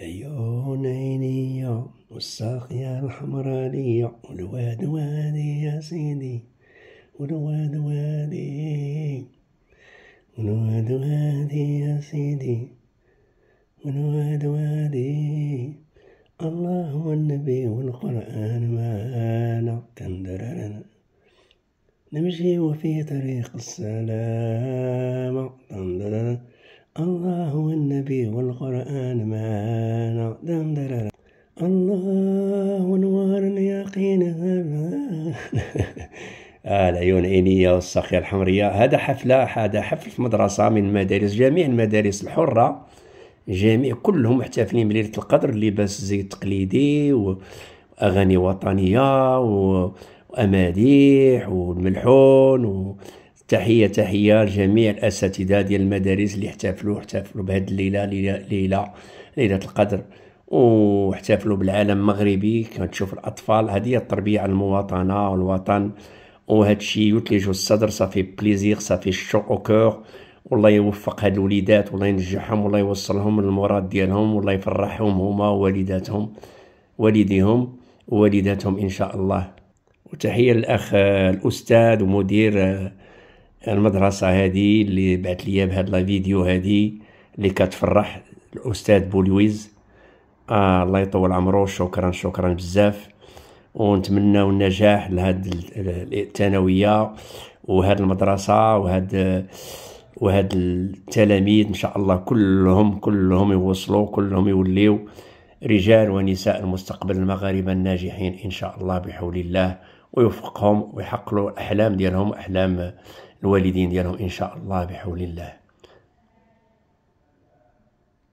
عيون عينيا والساقية الحمرانية والواد وادي يا سيدي والواد وادي والواد وادي يا سيدي والواد وادي الله والنبي والقرآن معانا تندررنا نمشي وفي طريق السلام المانا الله نوار اليقين آه العيون العينية والساقية الحمرية هذا حفلة هذا حفل في مدرسة من مدارس جميع المدارس الحرة جميع كلهم محتفلين بليلة القدر لباس زي تقليدي وأغاني وطنية وأماديح والملحون و... تحيه تحيه لجميع الاساتذه ديال المدارس اللي احتفلوا احتفلوا بهذه الليله ليله ليله القدر واحتفلوا بالعالم المغربي كتشوف الاطفال هذه التربيه على المواطنه والوطن وهذا الشيء يثلج الصدر صافي بليزير صافي الشو او كور والله يوفق هاد الوليدات والله ينجحهم والله يوصلهم للمراد ديالهم والله يفرحهم هما ووالداتهم والديهم ووالداتهم ان شاء الله وتحيه للاخ الاستاذ ومدير المدرسه هذه اللي بعت لي بهاد لا فيديو هذه اللي كتفرح الاستاذ بولويز آه الله يطول عمره شكرا شكرا بزاف ونتمناو النجاح لهاد الثانويه وهاد المدرسه وهاد وهاد التلاميذ ان شاء الله كلهم كلهم يوصلوا كلهم يوليو رجال ونساء المستقبل المغاربه الناجحين ان شاء الله بحول الله ويوفقهم ويحققوا الاحلام ديالهم احلام الوالدين ديالهم ان شاء الله بحول الله